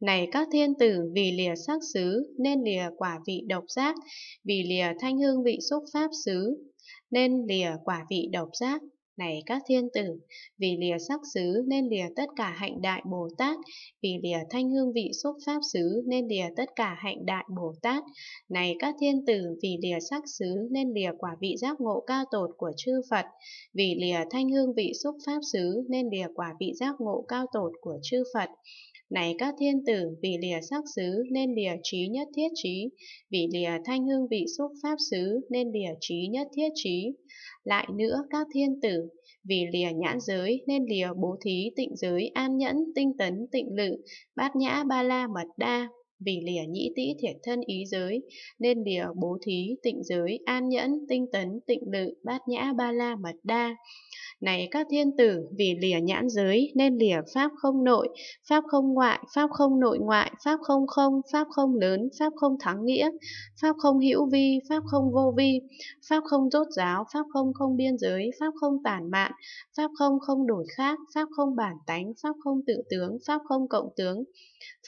Này các thiên tử, vì lìa sắc xứ, nên lìa quả vị độc giác, vì lìa thanh hương vị xúc pháp xứ, nên lìa quả vị độc giác, này các thiên tử, vì lìa sắc xứ nên lìa tất cả hạnh đại Bồ Tát, vì lìa thanh hương vị xúc pháp xứ nên lìa tất cả hạnh đại Bồ Tát. Này các thiên tử, vì lìa sắc xứ nên lìa quả vị giác ngộ cao tột của chư Phật, vì lìa thanh hương vị xúc pháp xứ nên lìa quả vị giác ngộ cao tột của chư Phật. Này các thiên tử, vì lìa sắc xứ nên lìa trí nhất thiết trí, vì lìa thanh hương vị xúc pháp xứ nên lìa trí nhất thiết trí. Lại nữa các thiên tử, vì lìa nhãn giới nên lìa bố thí tịnh giới an nhẫn tinh tấn tịnh lự, bát nhã ba la mật đa. Vì lìa nhĩ tĩ thiệt thân ý giới nên lìa bố thí tịnh giới an nhẫn tinh tấn tịnh lự bát nhã ba la mật đa. Này các thiên tử, vì lìa nhãn giới nên lìa pháp không nội, pháp không ngoại, pháp không nội ngoại, pháp không không, pháp không lớn, pháp không thắng nghĩa, pháp không hữu vi, pháp không vô vi, pháp không rốt giáo, pháp không không biên giới, pháp không tản mạn, pháp không không đổi khác, pháp không bản tánh, pháp không tự tướng, pháp không cộng tướng,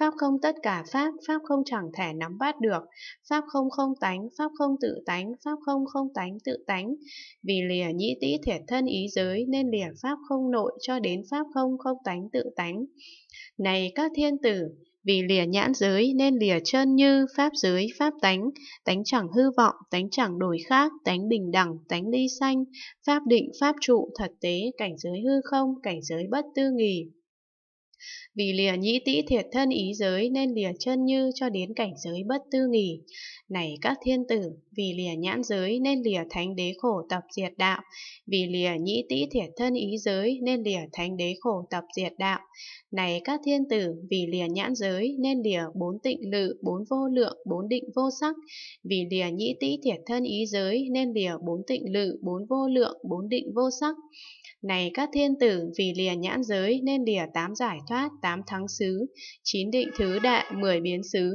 pháp không tất cả pháp, pháp không chẳng thể nắm bắt được, pháp không không tánh, pháp không tự tánh, pháp không không tánh tự tánh, vì lìa nhĩ tĩ thể thân ý giới giới nên lìa pháp không nội cho đến pháp không không tánh tự tánh. Này các thiên tử, vì lìa nhãn giới nên lìa chân như pháp giới pháp tánh, tánh chẳng hư vọng, tánh chẳng đổi khác, tánh bình đẳng, tánh ly sanh, pháp định pháp trụ thật tế, cảnh giới hư không, cảnh giới bất tư nghỉ. Vì lìa nhĩ tĩ thiệt thân ý giới nên lìa chân như cho đến cảnh giới bất tư nghỉ. Này các thiên tử, vì lìa nhãn giới nên lìa thánh đế khổ tập diệt đạo, vì lìa nhĩ tĩ thiệt thân ý giới nên lìa thánh đế khổ tập diệt đạo. Này các thiên tử, vì lìa nhãn giới nên lìa bốn tịnh lự, bốn vô lượng, bốn định vô sắc, vì lìa nhĩ tĩ thiệt thân ý giới nên lìa bốn tịnh lự, bốn vô lượng, bốn định vô sắc. Này các thiên tử, vì lìa nhãn giới nên lìa tám giải thoát, tám thắng xứ, chín định thứ đại, mười biến xứ,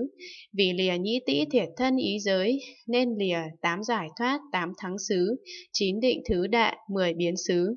vì lìa nhĩ tĩ thiệt thân ý ý giới, nên lìa tám giải thoát, tám thắng xứ, chín định thứ đại mười biến xứ.